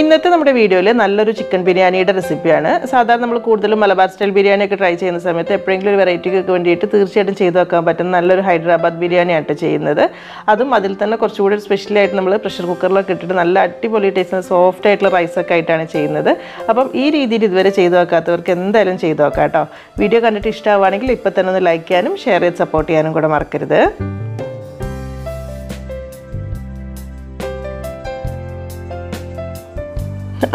ഇന്നത്തെ നമ്മുടെ വീഡിയോയിൽ നല്ലൊരു ചിക്കൻ ബിരിയാണിയുടെ റെസിപ്പിയാണ് സാധാരണ നമ്മൾ കൂടുതലും മലബാർ സ്റ്റൈൽ ബിരിയാണിയൊക്കെ ട്രൈ ചെയ്യുന്ന സമയത്ത് എപ്പോഴെങ്കിലും ഒരു വെറൈറ്റിക്കൊക്കെ വേണ്ടിയിട്ട് തീർച്ചയായിട്ടും ചെയ്തു വെക്കാൻ പറ്റുന്ന നല്ലൊരു ഹൈദരാബാദ് ബിരിയാണിയായിട്ട് ചെയ്യുന്നത് അതും അതിൽ തന്നെ കുറച്ചുകൂടി സ്പെഷ്യലായിട്ട് നമ്മൾ പ്രഷർ കുക്കറിലൊക്കെ ഇട്ടിട്ട് നല്ല അടിപൊളി ടേസ്റ്റ് സോഫ്റ്റ് ആയിട്ടുള്ള റൈസൊക്കെ ആയിട്ടാണ് ചെയ്യുന്നത് അപ്പം ഈ രീതിയിൽ ഇതുവരെ ചെയ്തു വെക്കാത്തവർക്ക് എന്തായാലും ചെയ്തു നോക്കാം കേട്ടോ വീഡിയോ കണ്ടിട്ട് ഇഷ്ടമാവുകയാണെങ്കിൽ ഇപ്പം തന്നെ ഒന്ന് ലൈക്ക് ചെയ്യാനും ഷെയർ ചെയ്ത് സപ്പോർട്ട് ചെയ്യാനും കൂടെ മറക്കരുത്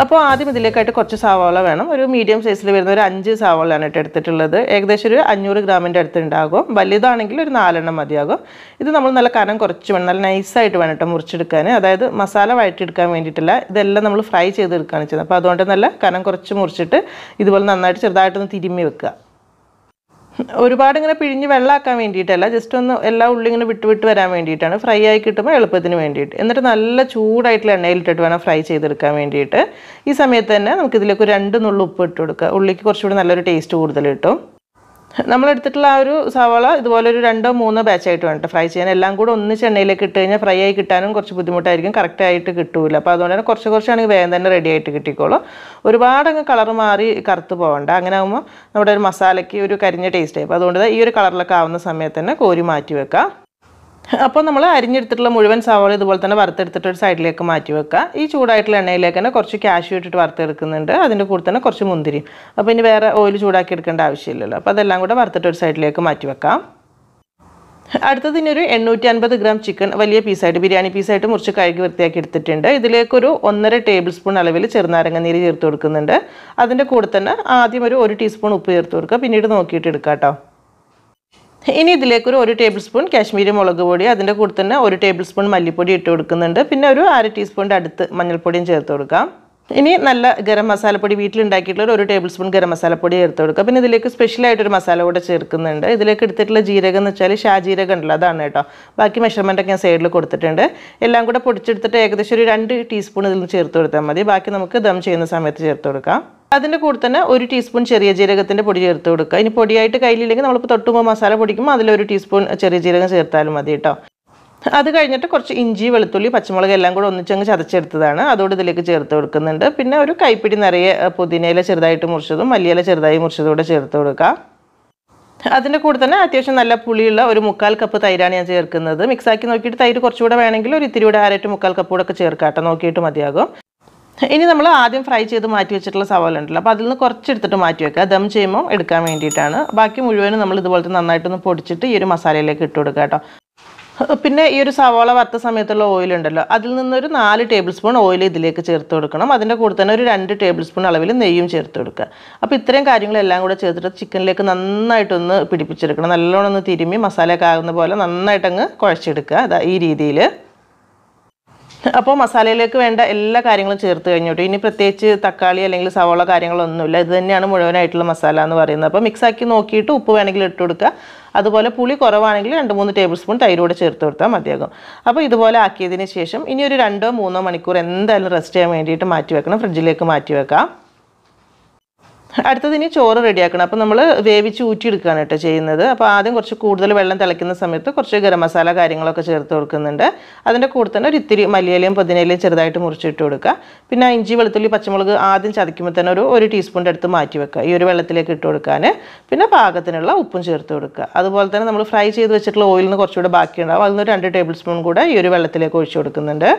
അപ്പോൾ ആദ്യം ഇതിലേക്കായിട്ട് കുറച്ച് സാവോള വേണം ഒരു മീഡിയം സൈസിൽ വരുന്ന ഒരു അഞ്ച് സാവോളയാണ് കേട്ടോ എടുത്തിട്ടുള്ളത് ഏകദേശം ഒരു അഞ്ഞൂറ് ഗ്രാമിൻ്റെ അടുത്ത് ഉണ്ടാകും വലുതാണെങ്കിൽ ഒരു നാലെണ്ണം മതിയാകും ഇത് നമ്മൾ നല്ല കനം കുറച്ച് വേണം നല്ല നൈസായിട്ട് വേണം കേട്ടോ മുറിച്ചെടുക്കാൻ അതായത് മസാല വഴറ്റിയെടുക്കാൻ വേണ്ടിയിട്ടില്ല ഇതെല്ലാം നമ്മൾ ഫ്രൈ ചെയ്തെടുക്കുകയാണ് ചെയ്യുന്നത് അപ്പോൾ അതുകൊണ്ട് നല്ല കനം കുറച്ച് മുറിച്ചിട്ട് ഇതുപോലെ നന്നായിട്ട് ചെറുതായിട്ടൊന്ന് തിരുമ്മി വെക്കുക ഒരുപാട് ഇങ്ങനെ പിഴിഞ്ഞ് വെള്ളമാക്കാൻ വേണ്ടിയിട്ടല്ല ജസ്റ്റ് ഒന്ന് എല്ലാ ഉള്ളി ഇങ്ങനെ വിട്ട് വിട്ട് വരാൻ വേണ്ടിയിട്ടാണ് ഫ്രൈ ആയി കിട്ടുമ്പോൾ എളുപ്പത്തിന് വേണ്ടിയിട്ട് എന്നിട്ട് നല്ല ചൂടായിട്ടുള്ള എണ്ണയിലിട്ടിട്ട് വേണം ഫ്രൈ ചെയ്തെടുക്കാൻ വേണ്ടിയിട്ട് ഈ സമയത്ത് തന്നെ നമുക്കിതിലേക്ക് ഒരു രണ്ട് നുള്ളു ഉപ്പ് ഇട്ട് കൊടുക്കുക ഉള്ളിക്ക് കുറച്ചുകൂടി നല്ലൊരു ടേസ്റ്റ് കൂടുതൽ കിട്ടും നമ്മൾ എടുത്തിട്ടുള്ള ആ ഒരു സവാള ഇതുപോലെ ഒരു രണ്ടോ മൂന്നോ ബാച്ചായിട്ട് വേണം ഫ്രൈ ചെയ്യാൻ എല്ലാം കൂടെ ഒന്നിച്ച് എണ്ണയിലേക്ക് ഇട്ട് കഴിഞ്ഞാൽ ഫ്രൈ ആയി കിട്ടാനും കുറച്ച് ബുദ്ധിമുട്ടായിരിക്കും ആയിട്ട് കിട്ടൂല അപ്പോൾ അതുകൊണ്ട് തന്നെ കുറച്ച് കുറച്ചാണെങ്കിൽ വേഗം തന്നെ റെഡി ആയിട്ട് കിട്ടിക്കോളും ഒരുപാടങ്ങ് കളർ മാറി കറുത്ത് പോകണ്ട അങ്ങനെ ആകുമ്പോൾ നമ്മുടെ ഒരു മസാലയ്ക്ക് ഒരു കരിഞ്ഞ ടേസ്റ്റ് ആയി അപ്പോൾ അതുകൊണ്ട് ഈ ഒരു കളറിലൊക്കെ ആവുന്ന സമയത്ത് തന്നെ കോരി മാറ്റി വെക്കാം അപ്പോൾ നമ്മൾ അരിഞ്ഞെടുത്തിട്ടുള്ള മുഴുവൻ സവാള ഇതുപോലെ തന്നെ വറുത്തെടുത്തിട്ട് ഒരു സൈഡിലേക്ക് മാറ്റി വെക്കുക ഈ ചൂടായിട്ടുള്ള എണ്ണയിലേക്ക് തന്നെ കുറച്ച് കാഷ്യൂ ഇട്ടിട്ട് വറുത്തെടുക്കുന്നുണ്ട് അതിൻ്റെ കൂടെ തന്നെ കുറച്ച് മുന്തിരി അപ്പോൾ ഇനി വേറെ ഓയിൽ ചൂടാക്കി എടുക്കേണ്ട ആവശ്യമില്ലല്ലോ അപ്പോൾ അതെല്ലാം കൂടെ വറുത്തിട്ട് ഒരു സൈഡിലേക്ക് മാറ്റി വെക്കാം അടുത്തത് ഇനി ഒരു എണ്ണൂറ്റി അൻപത് ഗ്രാം ചിക്കൻ വലിയ പീസായിട്ട് ബിരിയാണി പീസായിട്ട് മുറിച്ച് കഴുകി വൃത്തിയാക്കി എടുത്തിട്ടുണ്ട് ഇതിലേക്കൊരു ഒന്നര ടേബിൾ സ്പൂൺ അളവിൽ ചെറുനാരങ്ങ നീര് ചേർത്ത് കൊടുക്കുന്നുണ്ട് അതിൻ്റെ കൂടെ തന്നെ ആദ്യം ഒരു ഒരു ടീസ്പൂൺ ഉപ്പ് ചേർത്ത് കൊടുക്കുക പിന്നീട് നോക്കിയിട്ട് എടുക്കാം കേട്ടോ ഇനി ഒരു ഒരു ടേബിൾ സ്പൂൺ കാശ്മീരി മുളക് പൊടി അതിൻ്റെ കൂടെ തന്നെ ഒരു ടേബിൾ സ്പൂൺ മല്ലിപ്പൊടി ഇട്ട് കൊടുക്കുന്നുണ്ട് പിന്നെ ഒരു അര ടീസ്പൂണിൻ്റെ അടുത്ത് മഞ്ഞൾപ്പൊടിയും ചേർത്ത് കൊടുക്കാം ഇനി നല്ല ഗരം മസാലപ്പൊടി വീട്ടിലുണ്ടാക്കിയിട്ടുള്ള ഒരു ടേബിൾ സ്പൂൺ ഗരം മസാലപ്പൊടി ചേർത്ത് കൊടുക്കുക പിന്നെ ഇതിലേക്ക് സ്പെഷ്യലായിട്ടൊരു മസാല കൂടെ ചേർക്കുന്നുണ്ട് ഇതിലേക്ക് എടുത്തിട്ടുള്ള ജീരകം എന്ന് വെച്ചാൽ ഷാജീരകം ഉണ്ടല്ലോ അതാണ് കേട്ടോ ബാക്കി മെഷർമെൻറ്റൊക്കെ ഞാൻ സൈഡിൽ കൊടുത്തിട്ടുണ്ട് എല്ലാം കൂടെ പൊടിച്ചെടുത്തിട്ട് ഏകദേശം ഒരു രണ്ട് ടീസ്പൂൺ ഇതിൽ നിന്ന് ചേർത്ത് കൊടുത്താൽ മതി ബാക്കി നമുക്ക് ദം ചെയ്യുന്ന സമയത്ത് ചേർത്ത് കൊടുക്കാം അതിൻ്റെ കൂടെ തന്നെ ഒരു ടീസ്പൂൺ ചെറിയ ജീരകത്തിൻ്റെ പൊടി ചേർത്ത് കൊടുക്കുക ഇനി പൊടിയായിട്ട് കയ്യിലില്ലെങ്കിൽ നമ്മളിപ്പോൾ തൊട്ടുമ്പോൾ മസാല പൊടിക്കുമ്പോൾ അതിലൊരു ടീസ്പൂൺ ചെറിയ ജീരകം ചേർത്താലും മതി കേട്ടോ അത് കഴിഞ്ഞിട്ട് കുറച്ച് ഇഞ്ചി വെളുത്തുള്ളി പച്ചമുളക് എല്ലാം കൂടെ ഒന്നിച്ചങ്ങ് ചതച്ചെടുത്തതാണ് അതുകൊണ്ട് ഇതിലേക്ക് ചേർത്ത് കൊടുക്കുന്നുണ്ട് പിന്നെ ഒരു കൈപ്പിടി നിറയെ പുതിനയില ചെറുതായിട്ട് മുറിച്ചതും മല്ലിയില ചെറുതായി മുറിച്ചതും കൂടെ ചേർത്ത് കൊടുക്കുക അതിൻ്റെ കൂടെ തന്നെ അത്യാവശ്യം നല്ല പുളിയുള്ള ഒരു മുക്കാൽ കപ്പ് തൈരാണ് ഞാൻ ചേർക്കുന്നത് മിക്സാക്കി നോക്കിയിട്ട് തൈര് കുറച്ചുകൂടെ വേണമെങ്കിൽ ഒരു ഇത്തിരി കൂടെ ആരായിട്ട് മുക്കാൽ കപ്പ് കൂടെ ഒക്കെ ചേർക്കാട്ടെ നോക്കിയിട്ട് മതിയാകും ഇനി നമ്മൾ ആദ്യം ഫ്രൈ ചെയ്ത് മാറ്റി വെച്ചിട്ടുള്ള സവാള ഉണ്ടല്ലോ അപ്പോൾ അതിൽ നിന്ന് എടുത്തിട്ട് മാറ്റി വെക്കുക ദം ചെയ്യുമ്പോൾ എടുക്കാൻ വേണ്ടിയിട്ടാണ് ബാക്കി മുഴുവനും നമ്മൾ ഇതുപോലത്തെ നന്നായിട്ടൊന്ന് പൊടിച്ചിട്ട് ഈ ഒരു മസാലയിലേക്ക് ഇട്ട് കൊടുക്കുക കേട്ടോ പിന്നെ ഈ ഒരു സവോള വറുത്ത സമയത്തുള്ള ഓയിൽ ഉണ്ടല്ലോ അതിൽ നിന്നൊരു നാല് ടേബിൾ സ്പൂൺ ഓയിൽ ഇതിലേക്ക് ചേർത്ത് കൊടുക്കണം അതിൻ്റെ കൂടെ തന്നെ ഒരു രണ്ട് ടേബിൾ സ്പൂൺ അളവിൽ നെയ്യും ചേർത്ത് കൊടുക്കുക അപ്പോൾ ഇത്രയും കാര്യങ്ങളെല്ലാം കൂടെ ചേർത്തിട്ട് ചിക്കനിലേക്ക് നന്നായിട്ടൊന്ന് പിടിപ്പിച്ചെടുക്കണം നല്ലോണം ഒന്ന് തിരുമ്മി മസാലയൊക്കെ ആകുന്ന പോലെ നന്നായിട്ടങ്ങ് കുഴച്ചെടുക്കുക അതാ ഈ രീതിയിൽ അപ്പോൾ മസാലയിലേക്ക് വേണ്ട എല്ലാ കാര്യങ്ങളും ചേർത്ത് കഴിഞ്ഞോട്ടോ ഇനി പ്രത്യേകിച്ച് തക്കാളി അല്ലെങ്കിൽ സവോള കാര്യങ്ങളൊന്നുമില്ല ഇത് തന്നെയാണ് മുഴുവനായിട്ടുള്ള മസാല എന്ന് പറയുന്നത് അപ്പോൾ മിക്സാക്കി നോക്കിയിട്ട് ഉപ്പ് വേണമെങ്കിൽ ഇട്ട് കൊടുക്കുക അതുപോലെ പുളി കുറവാണെങ്കിൽ രണ്ട് മൂന്ന് ടേബിൾ സ്പൂൺ തൈരൂടെ ചേർത്ത് കൊടുത്താൽ മതിയാകും അപ്പോൾ ഇതുപോലെ ആക്കിയതിന് ശേഷം ഇനി ഒരു രണ്ടോ മൂന്നോ മണിക്കൂർ എന്തായാലും റെസ്റ്റ് ചെയ്യാൻ വേണ്ടിയിട്ട് മാറ്റി വെക്കണം ഫ്രിഡ്ജിലേക്ക് മാറ്റി വെക്കാം അടുത്തതിന് ചോറ് റെഡിയാക്കണം അപ്പോൾ നമ്മൾ വേവിച്ച് ഊറ്റിയെടുക്കുകയാണ് കേട്ടോ ചെയ്യുന്നത് അപ്പോൾ ആദ്യം കുറച്ച് കൂടുതൽ വെള്ളം തിളയ്ക്കുന്ന സമയത്ത് കുറച്ച് ഗരം മസാല കാര്യങ്ങളൊക്കെ ചേർത്ത് കൊടുക്കുന്നുണ്ട് അതിൻ്റെ കൂടെ തന്നെ ഒരു ഇത്തിരി മല്ലിയിലയും പുതിനയിലയും ചെറുതായിട്ട് മുറിച്ചിട്ട് കൊടുക്കുക പിന്നെ ഇഞ്ചി വെളുത്തുള്ളി പച്ചമുളക് ആദ്യം ചതയ്ക്കുമ്പോൾ തന്നെ ഒരു ഒരു ടീസ്പൂണിൻ്റെ അടുത്ത് മാറ്റി വെക്കുക ഈ ഒരു വെള്ളത്തിലേക്ക് ഇട്ട് കൊടുക്കാൻ പിന്നെ പാകത്തിനുള്ള ഉപ്പും ചേർത്ത് കൊടുക്കുക അതുപോലെ തന്നെ നമ്മൾ ഫ്രൈ ചെയ്ത് വെച്ചിട്ടുള്ള ഓയിലിന് കുറച്ചുകൂടെ ബാക്കിയുണ്ടാവും അതിൽ നിന്ന് രണ്ട് ടേബിൾ സ്പൂൺ കൂടെ ഈ ഒരു വെള്ളത്തിലേക്ക് ഒഴിച്ചു കൊടുക്കുന്നുണ്ട്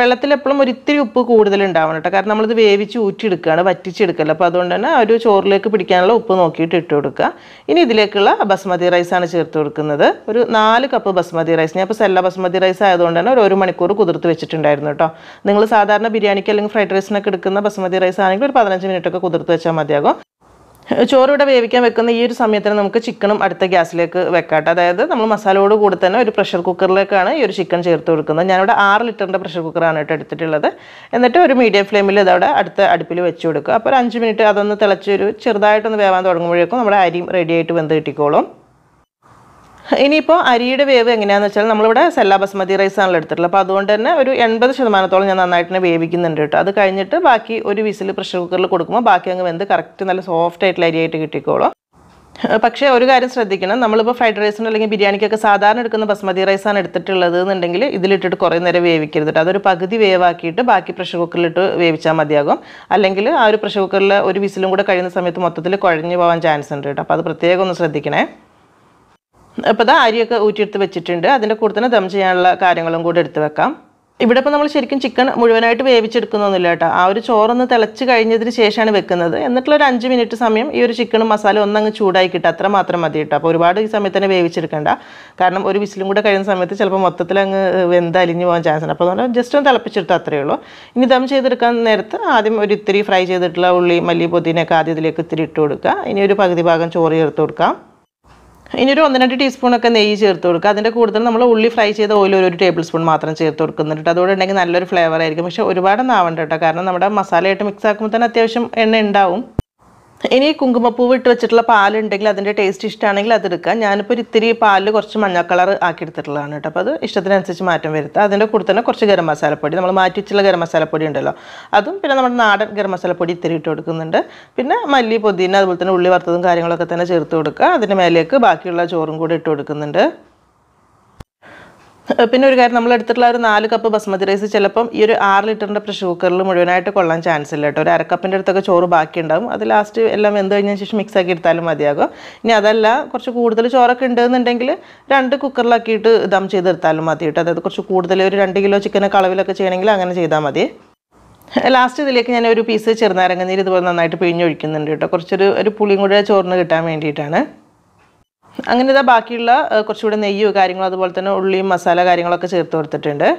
വെള്ളത്തിൽ എപ്പോഴും ഒരു ഇത്തിരി ഉപ്പ് കൂടുതൽ ഉണ്ടാവണം കേട്ടോ കാരണം നമ്മളിത് വേവിച്ച് ഊറ്റിയെടുക്കുകയാണ് വറ്റിച്ചെടുക്കല്ലോ അപ്പോൾ അതുകൊണ്ട് തന്നെ ഒരു ചോറിലേക്ക് പിടിക്കാനുള്ള ഉപ്പ് നോക്കിയിട്ട് ഇട്ട് കൊടുക്കുക ഇനി ഇതിലേക്കുള്ള ബസ്മതി റൈസാണ് ചേർത്ത് കൊടുക്കുന്നത് ഒരു നാല് കപ്പ് ബസ്മതി റൈസ് ഞാൻ ഇപ്പോൾ സെല്ല ബസ്മതി റൈസ് ആയതുകൊണ്ട് തന്നെ ഒരു ഒരു മണിക്കൂർ കുതിർത്ത് വെച്ചിട്ടുണ്ടായിരുന്നു കേട്ടോ നിങ്ങൾ സാധാരണ ബിരിയാണിക്ക് അല്ലെങ്കിൽ ഫ്രൈഡ് റൈസിനൊക്കെ എടുക്കുന്ന ബസ്മതി റൈസ് ആണെങ്കിൽ ഒരു പതിനഞ്ച് മിനിറ്റൊക്കെ കുതിർത്ത് വെച്ചാൽ മതിയാകും ചോറിവിടെ വേവിക്കാൻ വെക്കുന്ന ഈ ഒരു സമയത്തിന് നമുക്ക് ചിക്കനും അടുത്ത ഗ്യാസിലേക്ക് വെക്കാട്ടെ അതായത് നമ്മൾ മസാലയോട് കൂടി തന്നെ ഒരു പ്രഷർ കുക്കറിലേക്കാണ് ഈ ഒരു ചിക്കൻ ചേർത്ത് കൊടുക്കുന്നത് ഞാനിവിടെ ആറ് ലിറ്ററിൻ്റെ പ്രഷർ കുക്കറാണ് കേട്ടോ എടുത്തിട്ടുള്ളത് എന്നിട്ട് ഒരു മീഡിയം ഫ്ലെയിമിൽ ഇതവിടെ അടുത്ത അടുപ്പിൽ വെച്ച് കൊടുക്കുക അപ്പോൾ ഒരു അഞ്ച് മിനിറ്റ് അതൊന്ന് തിളച്ചൊരു ചെറുതായിട്ടൊന്ന് വേവാൻ തുടങ്ങുമ്പോഴേക്കും നമ്മുടെ അരിയും റെഡിയായിട്ട് വെന്ത് കിട്ടിക്കോളും ഇനിയിപ്പോൾ അരിയുടെ വേവ് എങ്ങനെയാണെന്ന് വെച്ചാൽ നമ്മളിവിടെ സെല്ലാ ബസ്മതി റൈസ് ആണല്ലോ എടുത്തിട്ടുള്ളത് അപ്പോൾ അതുകൊണ്ട് തന്നെ ഒരു എൺപത് ശതമാനത്തോളം ഞാൻ നന്നായിട്ട് തന്നെ വേവിക്കുന്നുണ്ട് കേട്ടോ അത് കഴിഞ്ഞിട്ട് ബാക്കി ഒരു വിസിൽ പ്രഷർ കുക്കറിൽ കൊടുക്കുമ്പോൾ ബാക്കി അങ്ങ് വെന്ത് കറക്റ്റ് നല്ല സോഫ്റ്റ് ആയിട്ടുള്ള അരിയായിട്ട് കിട്ടിക്കോളും പക്ഷേ ഒരു കാര്യം ശ്രദ്ധിക്കണം നമ്മളിപ്പോൾ ഫ്രൈഡ് റൈസിന് അല്ലെങ്കിൽ ബിരിയാണിക്കൊക്കെ സാധാരണ എടുക്കുന്ന ബസ്മതി റൈസാണ് എടുത്തിട്ടുള്ളത് എന്നുണ്ടെങ്കിൽ ഇതിലിട്ടിട്ട് കുറേ നേരം വേവിക്കരുത് അതൊരു പകുതി വേവാക്കിയിട്ട് ബാക്കി പ്രഷർ കുക്കറിലിട്ട് വേവിച്ചാൽ മതിയാകും അല്ലെങ്കിൽ ആ ഒരു പ്രഷർ കുക്കറിൽ ഒരു വിസിലും കൂടെ കഴിയുന്ന സമയത്ത് മൊത്തത്തിൽ കുഴഞ്ഞു പോകാൻ ചാൻസ് ഉണ്ട് കേട്ടോ അപ്പോൾ അത് പ്രത്യേകം ഒന്ന് ശ്രദ്ധിക്കണേ അപ്പോൾ അത് അരിയൊക്കെ ഊറ്റിയെടുത്ത് വെച്ചിട്ടുണ്ട് അതിൻ്റെ കൂടെ തന്നെ ദം ചെയ്യാനുള്ള കാര്യങ്ങളും കൂടി എടുത്ത് വെക്കാം ഇവിടെ ഇപ്പോൾ നമ്മൾ ശരിക്കും ചിക്കൻ മുഴുവനായിട്ട് വേവിച്ചെടുക്കുന്നൊന്നുമില്ല കേട്ടോ ആ ഒരു ചോറൊന്ന് തിളച്ച് കഴിഞ്ഞതിന് ശേഷമാണ് വെക്കുന്നത് എന്നിട്ടുള്ള ഒരു അഞ്ച് മിനിറ്റ് സമയം ഈ ഒരു ചിക്കനും മസാല ഒന്നങ്ങ് ചൂടായി കിട്ടുക അത്ര മാത്രം മതി കേട്ടോ അപ്പോൾ ഒരുപാട് ഈ സമയത്ത് തന്നെ വേവിച്ചെടുക്കണ്ട കാരണം ഒരു വിസിലും കൂടെ കഴിയുന്ന സമയത്ത് ചിലപ്പോൾ മൊത്തത്തിൽ അങ്ങ് വെന്ത് അലിഞ്ഞ് പോകാൻ ചാൻസ് ഉണ്ട് അപ്പോൾ അതുകൊണ്ട് ജസ്റ്റ് ഒന്ന് തിളപ്പിച്ചെടുത്ത് അത്രയേ ഉള്ളൂ ഇനി ദം ചെയ്തെടുക്കാൻ നേരത്ത് ആദ്യം ഒരു ഇത്തിരി ഫ്രൈ ചെയ്തിട്ടുള്ള ഉള്ളി മല്ലി പൊതിനൊക്കെ ആദ്യം ഇതിലേക്ക് ഇത്തിരി ഇട്ട് കൊടുക്കുക ഇനി ഒരു പകുതി ഭാഗം ചോറ് ചേർത്ത് കൊടുക്കാം ഇനി ഒരു ഒന്ന് രണ്ട് ടീസ്പൂണൊക്കെ നെയ്യ് ചേർത്ത് കൊടുക്കുക അതിൻ്റെ കൂടുതൽ നമ്മൾ ഉള്ളി ഫ്രൈ ചെയ്ത ഓയിൽ ഒരു ടേബിൾ സ്പൂൺ മാത്രം ചേർത്ത് കൊടുക്കുന്നുണ്ട് ഉണ്ടെങ്കിൽ നല്ലൊരു ഫ്ലേവർ ആയിരിക്കും പക്ഷേ ഒരുപാട് ആവണ്ട കേട്ടോ കാരണം നമ്മുടെ മസാലയായിട്ട് മിക്സ് ആക്കുമ്പോൾ തന്നെ അത്യാവശ്യം എണ്ണ ഉണ്ടാവും ഇനി കുങ്കുമപ്പൂവ് ഇട്ട് വെച്ചിട്ടുള്ള പാലുണ്ടെങ്കിൽ അതിൻ്റെ ടേസ്റ്റ് ഇഷ്ടമാണെങ്കിൽ അതെടുക്കാം ഞാനിപ്പോൾ ഇത്തിരി പാൽ കുറച്ച് മഞ്ഞ കളർ ആക്കി എടുത്തിട്ടുള്ളതാണ് കേട്ടോ അപ്പോൾ അത് ഇഷ്ടത്തിനനുസരിച്ച് മാറ്റം വരുത്തുക അതിൻ്റെ കൂടെ തന്നെ കുറച്ച് ഗരം മസാലപ്പൊടി നമ്മൾ മാറ്റി വെച്ചുള്ള ഗരം മസാലപ്പൊടി ഉണ്ടല്ലോ അതും പിന്നെ നമ്മുടെ നാടൻ ഗരം മസാലപ്പൊടി ഇത്തിരി ഇട്ട് കൊടുക്കുന്നുണ്ട് പിന്നെ മല്ലി പൊതിന് അതുപോലെ തന്നെ ഉള്ളി വറുത്തതും കാര്യങ്ങളൊക്കെ തന്നെ ചേർത്ത് കൊടുക്കുക അതിൻ്റെ മേലേക്ക് ബാക്കിയുള്ള ചോറും കൂടി ഇട്ട് കൊടുക്കുന്നുണ്ട് പിന്നെ ഒരു കാര്യം നമ്മൾ എടുത്തിട്ടുള്ള ഒരു നാല് കപ്പ് ബസ്മതി റൈസ് ചിലപ്പം ഈ ഒരു ആറ് ലിറ്ററിൻ്റെ പ്രഷർ കുക്കറിൽ മുഴുവനായിട്ട് കൊള്ളാൻ ചാൻസ് ഇല്ല കേട്ടോ ഒരു അരക്കപ്പിൻ്റെ അടുത്തൊക്കെ ചോറ് ബാക്കി ഉണ്ടാവും അത് ലാസ്റ്റ് എല്ലാം വെന്ത് കഴിഞ്ഞ ശേഷം മിക്സ് ആക്കി എടുത്താലും മതിയാകും ഇനി അതല്ല കുറച്ച് കൂടുതൽ ചോറൊക്കെ ഉണ്ടെന്നുണ്ടെങ്കിൽ രണ്ട് കുക്കറിലാക്കിയിട്ട് ദം ചെയ്തെടുത്താലും മതി കേട്ടോ അതായത് കുറച്ച് കൂടുതൽ ഒരു രണ്ട് കിലോ ചിക്കനൊക്കെ കളവിലൊക്കെ ചെയ്യണമെങ്കിൽ അങ്ങനെ ചെയ്താൽ മതി ലാസ്റ്റ് ഇതിലേക്ക് ഞാൻ ഒരു പീസ് ചെറുനാരങ്ങ നീര് ഇതുപോലെ നന്നായിട്ട് പിഴിഞ്ഞൊഴിക്കുന്നുണ്ട് കേട്ടോ കുറച്ചൊരു ഒരു പുളിയും കൂടെ ചോറിന് കിട്ടാൻ വേണ്ടിയിട്ടാണ് അങ്ങനെ ഇതാ ബാക്കിയുള്ള കുറച്ചുകൂടി നെയ്യ് കാര്യങ്ങളും അതുപോലെ തന്നെ ഉള്ളിയും മസാല കാര്യങ്ങളൊക്കെ ചേർത്ത് കൊടുത്തിട്ടുണ്ട്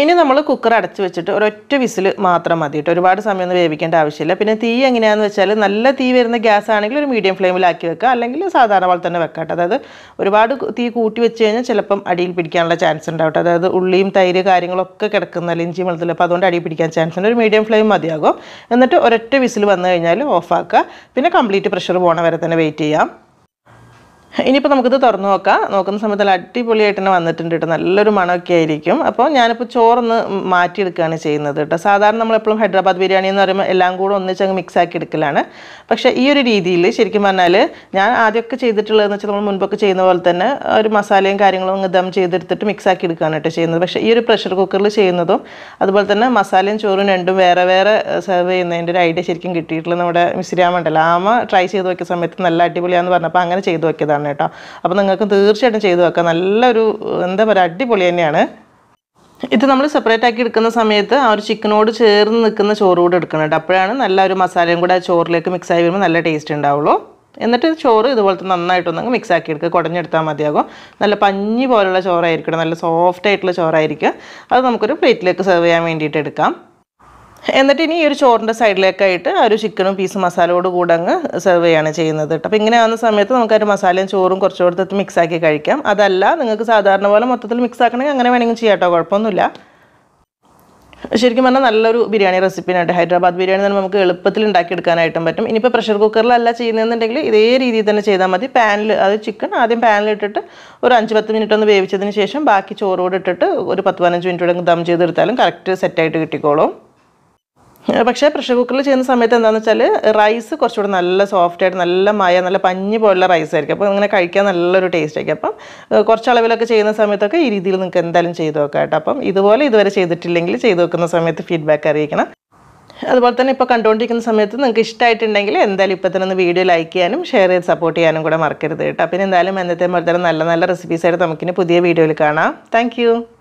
ഇനി നമ്മൾ കുക്കർ അടച്ച് വെച്ചിട്ട് ഒരൊറ്റ വിസിൽ മാത്രം മതി കേട്ടോ ഒരുപാട് സമയമൊന്നും വേവിക്കേണ്ട ആവശ്യമില്ല പിന്നെ തീ എങ്ങനെയാണെന്ന് വെച്ചാൽ നല്ല തീ വരുന്ന ഗ്യാസ് ആണെങ്കിൽ ഒരു മീഡിയം ഫ്ലെയിമിലാക്കി വെക്കുക അല്ലെങ്കിൽ സാധാരണ പോലെ തന്നെ വെക്കാം അതായത് ഒരുപാട് തീ കൂട്ടി വെച്ച് കഴിഞ്ഞാൽ ചിലപ്പം അടിയിൽ പിടിക്കാനുള്ള ചാൻസ് ഉണ്ടാവും അതായത് ഉള്ളിയും തൈര് കാര്യങ്ങളൊക്കെ കിടക്കുന്ന ഇഞ്ചി വെള്ളത്തിൽ അപ്പോൾ അതുകൊണ്ട് അടിയിൽ പിടിക്കാൻ ചാൻസ് ഉണ്ട് ഒരു മീഡിയം ഫ്ലെയിം മതിയാകും എന്നിട്ട് ഒരൊറ്റ വിസിൽ വന്നു കഴിഞ്ഞാൽ ഓഫാക്കുക പിന്നെ കംപ്ലീറ്റ് പ്രഷർ പോണ വരെ തന്നെ വെയിറ്റ് ചെയ്യാം ഇനിയിപ്പോൾ നമുക്കിത് തുറന്നു നോക്കാം നോക്കുന്ന സമയത്ത് നല്ല അടിപൊളിയായിട്ട് തന്നെ വന്നിട്ടുണ്ട് കേട്ടോ നല്ലൊരു മണമൊക്കെ ആയിരിക്കും അപ്പോൾ ഞാനിപ്പോൾ ചോറൊന്ന് മാറ്റിയെടുക്കുകയാണ് ചെയ്യുന്നത് കേട്ടോ സാധാരണ നമ്മളെപ്പോഴും ഹൈദരാബാദ് ബിരിയാണി എന്ന് പറയുമ്പോൾ എല്ലാം കൂടെ ഒന്നിച്ചങ്ങ് മിക്സ് ആക്കി എടുക്കലാണ് പക്ഷേ ഈ ഒരു രീതിയിൽ ശരിക്കും പറഞ്ഞാൽ ഞാൻ ആദ്യമൊക്കെ ചെയ്തിട്ടുള്ളതെന്ന് വെച്ചാൽ നമ്മൾ മുൻപൊക്കെ ചെയ്യുന്ന പോലെ തന്നെ ഒരു മസാലയും കാര്യങ്ങളും അങ്ങ് ദം ചെയ്തെടുത്തിട്ട് മിക്സ് ആക്കി എടുക്കുകയാണ് കേട്ടോ ചെയ്യുന്നത് പക്ഷേ ഈ ഒരു പ്രഷർ കുക്കറിൽ ചെയ്യുന്നതും അതുപോലെ തന്നെ മസാലയും ചോറും രണ്ടും വേറെ വേറെ സെർവ് ചെയ്യുന്നതിൻ്റെ ഒരു ഐഡിയ ശരിക്കും കിട്ടിയിട്ടുള്ളത് നമ്മുടെ മിസ്രിയാമുണ്ടല്ലോ ആമ ട്രൈ ചെയ്ത് നോക്കിയ സമയത്ത് നല്ല അടിപൊളിയാണെന്ന് പറഞ്ഞപ്പോൾ അങ്ങനെ ചെയ്ത് നോക്കിയതാണ് കേട്ടോ അപ്പോൾ നിങ്ങൾക്ക് തീർച്ചയായിട്ടും ചെയ്തു വെക്കാം നല്ലൊരു എന്താ പറയുക അടിപൊളി തന്നെയാണ് ഇത് നമ്മൾ സെപ്പറേറ്റ് ആക്കി എടുക്കുന്ന സമയത്ത് ആ ഒരു ചിക്കനോട് ചേർന്ന് നിൽക്കുന്ന ചോറ് കൂടെ എടുക്കുന്നുണ്ട് അപ്പോഴാണ് നല്ല ഒരു മസാലയും കൂടെ ആ ചോറിലേക്ക് മിക്സ് ആയി വരുമ്പോൾ നല്ല ടേസ്റ്റ് ഉണ്ടാവുള്ളൂ എന്നിട്ട് ചോറ് ഇതുപോലത്തെ നന്നായിട്ടൊന്ന് മിക്സ് ആക്കി എടുക്കുക കുടഞ്ഞെടുത്താൽ മതിയാകും നല്ല പഞ്ഞി പോലുള്ള ചോറായിരിക്കണം നല്ല സോഫ്റ്റ് ആയിട്ടുള്ള ചോറായിരിക്കും അത് നമുക്കൊരു പ്ലേറ്റിലേക്ക് സെർവ് ചെയ്യാൻ വേണ്ടിയിട്ട് എടുക്കാം എന്നിട്ട് ഇനി ഈ ഒരു ചോറിൻ്റെ സൈഡിലേക്കായിട്ട് ആ ഒരു ചിക്കനും പീസ് മസാലയോട് കൂടെ അങ്ങ് സെർവ് ചെയ്യാണ് ചെയ്യുന്നത് കേട്ടോ അപ്പോൾ ഇങ്ങനെ ആവുന്ന സമയത്ത് നമുക്ക് ഒരു മസാലയും ചോറും കുറച്ച് കൊടുത്തിട്ട് മിക്സാക്കി കഴിക്കാം അതല്ല നിങ്ങൾക്ക് സാധാരണ പോലെ മൊത്തത്തിൽ മിക്സ് ആക്കണമെങ്കിൽ അങ്ങനെ വേണമെങ്കിൽ ചെയ്യാം കേട്ടോ കുഴപ്പമൊന്നുമില്ല ശരിക്കും പറഞ്ഞാൽ നല്ലൊരു ബിരിയാണി റെസിപ്പിയാണ് ഹൈദരാബാദ് ബിരിയാണി തന്നെ നമുക്ക് എളുപ്പത്തിൽ ഉണ്ടാക്കിയെടുക്കാനായിട്ടും പറ്റും ഇനിയിപ്പോൾ പ്രഷർ കുക്കറിലല്ല ചെയ്യുന്നതെന്നുണ്ടെങ്കിൽ ഇതേ രീതിയിൽ തന്നെ ചെയ്താൽ മതി പാനിൽ അത് ചിക്കൻ ആദ്യം പാനിലിട്ടിട്ട് ഒരു അഞ്ച് പത്ത് മിനിറ്റ് ഒന്ന് വേവിച്ചതിന് ശേഷം ബാക്കി ചോറോട് ഇട്ടിട്ട് ഒരു പത്ത് പതിനഞ്ച് മിനിറ്റ് കൂടെ ദം ചെയ്തെടുത്താലും കറക്റ്റ് സെറ്റായിട്ട് കിട്ടിക്കോളും പക്ഷേ പ്രഷർ കുക്കറിൽ ചെയ്യുന്ന സമയത്ത് എന്താണെന്ന് വെച്ചാൽ റൈസ് കുറച്ചുകൂടെ നല്ല സോഫ്റ്റ് ആയിട്ട് നല്ല മായ നല്ല പഞ്ഞ് പോലുള്ള റൈസ് ആയിരിക്കും അപ്പോൾ ഇങ്ങനെ കഴിക്കാൻ നല്ലൊരു ടേസ്റ്റ് ആയിരിക്കും അപ്പം കുറച്ച് അളവിലൊക്കെ ചെയ്യുന്ന സമയത്തൊക്കെ ഈ രീതിയിൽ നിങ്ങൾക്ക് എന്തായാലും ചെയ്ത് നോക്കാം കേട്ടോ അപ്പം ഇതുപോലെ ഇതുവരെ ചെയ്തിട്ടില്ലെങ്കിൽ ചെയ്ത് വെക്കുന്ന സമയത്ത് ഫീഡ്ബാക്ക് അറിയിക്കണം അതുപോലെ തന്നെ ഇപ്പോൾ കണ്ടുകൊണ്ടിരിക്കുന്ന സമയത്ത് നിങ്ങൾക്ക് ഇഷ്ടമായിട്ടുണ്ടെങ്കിൽ എന്തായാലും ഇപ്പോൾ തന്നെ ഒന്ന് വീഡിയോ ലൈക്ക് ചെയ്യാനും ഷെയർ ചെയ്ത് സപ്പോർട്ട് ചെയ്യാനും കൂടെ മറക്കരുത് കേട്ടോ പിന്നെ എന്തായാലും എന്നത്തെ പോലെ തന്നെ നല്ല നല്ല റെസിപ്പീസായിട്ട് നമുക്കിനി പുതിയ വീഡിയോയിൽ കാണാം താങ്ക്